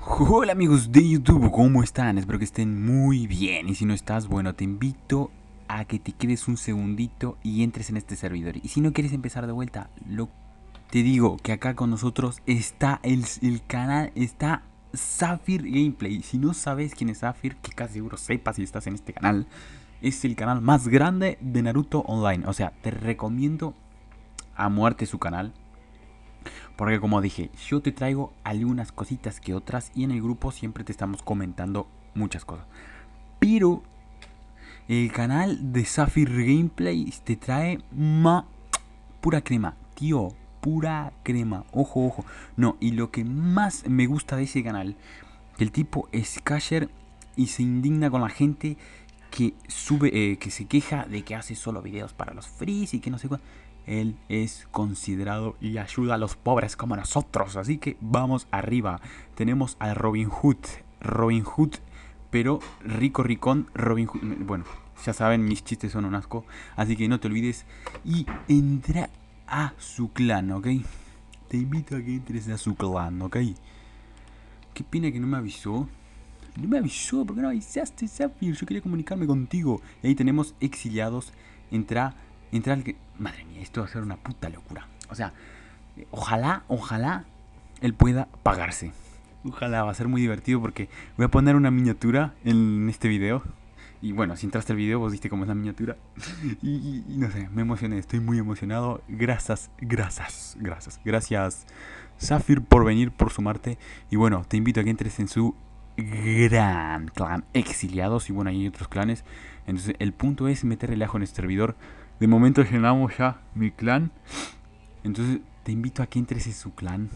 Hola amigos de YouTube, ¿cómo están? Espero que estén muy bien y si no estás, bueno, te invito a que te quedes un segundito y entres en este servidor. Y si no quieres empezar de vuelta, lo... te digo que acá con nosotros está el, el canal, está Zafir Gameplay. Si no sabes quién es Zafir, que casi seguro sepas si estás en este canal, es el canal más grande de Naruto Online. O sea, te recomiendo a muerte su canal. Porque como dije, yo te traigo algunas cositas que otras y en el grupo siempre te estamos comentando muchas cosas. Pero el canal de Zafir Gameplay te trae ma pura crema, tío, pura crema. Ojo, ojo. No, y lo que más me gusta de ese canal, el tipo es casher y se indigna con la gente que sube, eh, que se queja de que hace solo videos para los frees y que no sé qué él es considerado y ayuda a los pobres como nosotros. Así que vamos arriba. Tenemos al Robin Hood. Robin Hood, pero rico, ricón, Robin Hood. Bueno, ya saben, mis chistes son un asco. Así que no te olvides. Y entra a su clan, ¿ok? Te invito a que entres a su clan, ¿ok? Qué pena que no me avisó. No me avisó, ¿por qué no avisaste, Zafir? Yo quería comunicarme contigo. Y ahí tenemos exiliados. Entra Entrar Madre mía, esto va a ser una puta locura. O sea, ojalá, ojalá él pueda pagarse. Ojalá, va a ser muy divertido porque voy a poner una miniatura en este video. Y bueno, si entraste al video, vos viste cómo es la miniatura. Y, no sé, me emocioné, estoy muy emocionado. Gracias, gracias, gracias. Gracias, Zafir, por venir, por sumarte. Y bueno, te invito a que entres en su gran clan, exiliados. Y bueno, hay otros clanes. Entonces, el punto es meter relajo en este servidor. De momento llenamos ya mi clan. Entonces te invito a que entres en su clan.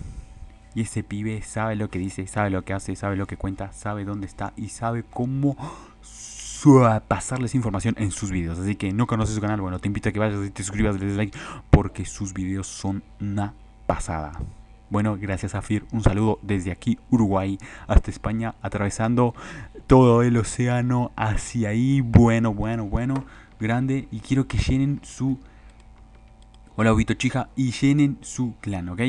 Y ese pibe sabe lo que dice, sabe lo que hace, sabe lo que cuenta, sabe dónde está y sabe cómo pasarles información en sus videos. Así que no conoces su canal, bueno, te invito a que vayas y te suscribas, le des like, porque sus videos son una pasada. Bueno, gracias a un saludo desde aquí, Uruguay, hasta España, atravesando todo el océano hacia ahí. Bueno, bueno, bueno grande y quiero que llenen su... Hola, Obito Chija, y llenen su clan, ¿ok?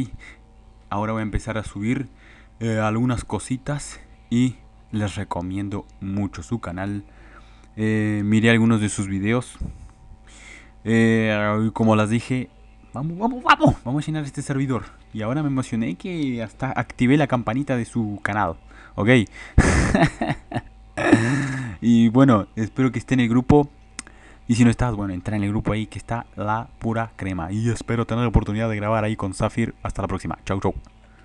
Ahora voy a empezar a subir eh, algunas cositas y les recomiendo mucho su canal. Eh, miré algunos de sus videos. Eh, como las dije, vamos, vamos, vamos, vamos a llenar este servidor. Y ahora me emocioné que hasta activé la campanita de su canal, ¿ok? y bueno, espero que esté en el grupo. Y si no estás, bueno, entra en el grupo ahí que está la pura crema. Y espero tener la oportunidad de grabar ahí con Zafir. Hasta la próxima. Chau, chau.